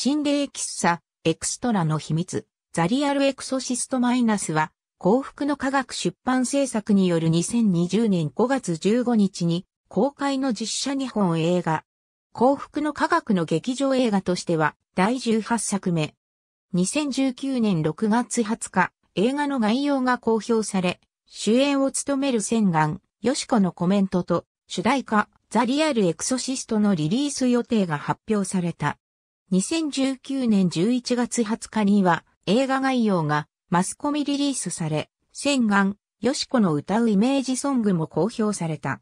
心霊喫茶、エクストラの秘密、ザリアルエクソシストマイナスは、幸福の科学出版制作による2020年5月15日に公開の実写日本映画。幸福の科学の劇場映画としては第18作目。2019年6月20日、映画の概要が公表され、主演を務める千眼、よしこのコメントと、主題歌、ザ・リアル・エクソシストのリリース予定が発表された。2019年11月20日には映画概要がマスコミリリースされ、洗顔、よしこの歌うイメージソングも公表された。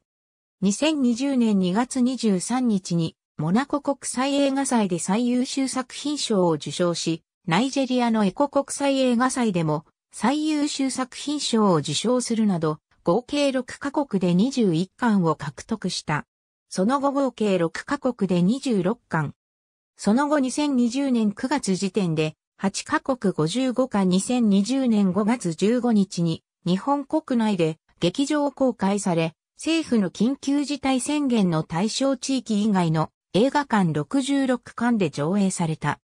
2020年2月23日にモナコ国際映画祭で最優秀作品賞を受賞し、ナイジェリアのエコ国際映画祭でも最優秀作品賞を受賞するなど、合計6カ国で21巻を獲得した。その後合計6カ国で26巻、その後2020年9月時点で、8カ国55か2020年5月15日に、日本国内で劇場公開され、政府の緊急事態宣言の対象地域以外の映画館66館で上映された。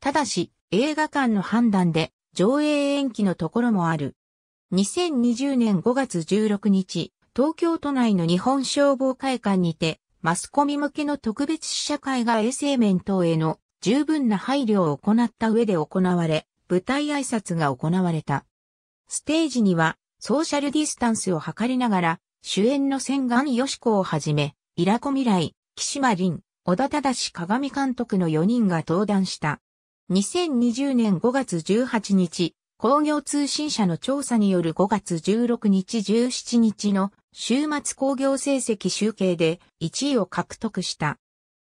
ただし、映画館の判断で上映延期のところもある。2020年5月16日、東京都内の日本消防会館にて、マスコミ向けの特別試写会が衛生面等への十分な配慮を行った上で行われ、舞台挨拶が行われた。ステージにはソーシャルディスタンスを図りながら、主演の千賀よし子をはじめ、イラコ未来、岸間凛、小田忠鏡監督の4人が登壇した。2020年5月18日、工業通信社の調査による5月16日17日の週末工業成績集計で1位を獲得した。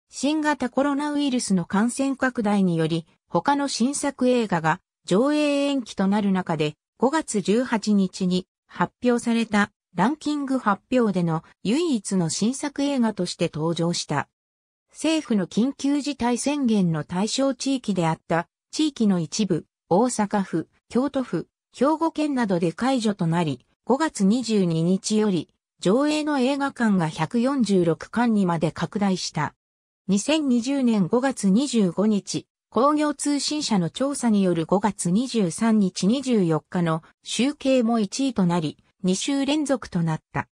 新型コロナウイルスの感染拡大により、他の新作映画が上映延期となる中で、5月18日に発表されたランキング発表での唯一の新作映画として登場した。政府の緊急事態宣言の対象地域であった地域の一部、大阪府、京都府、兵庫県などで解除となり、5月22日より、上映の映画館が146館にまで拡大した。2020年5月25日、工業通信社の調査による5月23日24日の集計も1位となり、2週連続となった。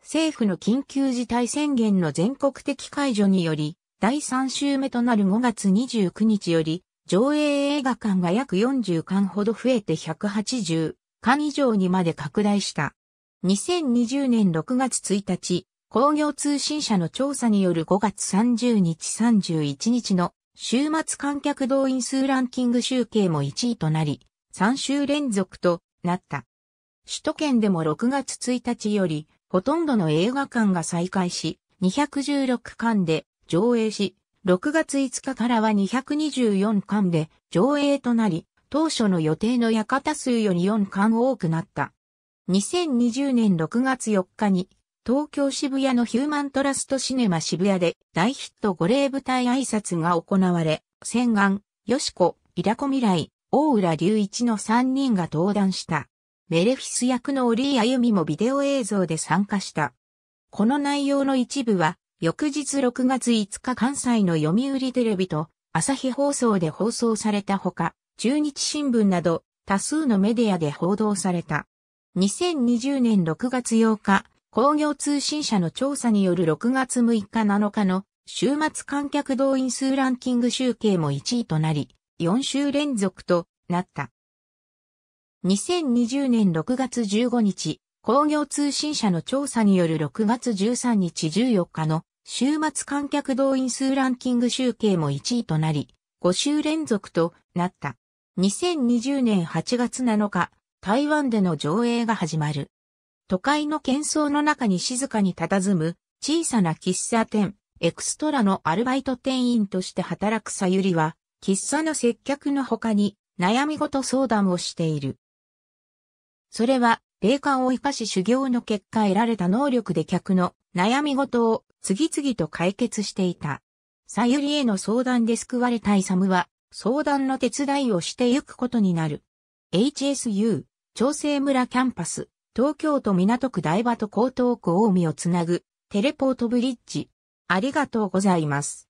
政府の緊急事態宣言の全国的解除により、第3週目となる5月29日より、上映映画館が約40館ほど増えて180間以上にまで拡大した。2020年6月1日、工業通信社の調査による5月30日31日の週末観客動員数ランキング集計も1位となり、3週連続となった。首都圏でも6月1日より、ほとんどの映画館が再開し、216館で上映し、6月5日からは224館で上映となり、当初の予定の館数より4巻多くなった。2020年6月4日に、東京渋谷のヒューマントラストシネマ渋谷で大ヒット五例舞台挨拶が行われ、千顔、よしこ、イラコ未来、大浦隆一の3人が登壇した。メレフィス役の折アユミもビデオ映像で参加した。この内容の一部は、翌日6月5日関西の読売テレビと朝日放送で放送されたほか、中日新聞など多数のメディアで報道された。2020年6月8日、工業通信社の調査による6月6日7日の週末観客動員数ランキング集計も1位となり、4週連続となった。2020年6月15日、工業通信社の調査による6月13日14日の週末観客動員数ランキング集計も1位となり、5週連続となった。2020年8月7日、台湾での上映が始まる。都会の喧騒の中に静かに佇む小さな喫茶店、エクストラのアルバイト店員として働くさゆりは、喫茶の接客の他に悩み事相談をしている。それは、霊感を生かし修行の結果得られた能力で客の悩み事を次々と解決していた。さゆりへの相談で救われたイサムは、相談の手伝いをしてゆくことになる。HSU、長生村キャンパス、東京都港区台場と江東区大海をつなぐ、テレポートブリッジ。ありがとうございます。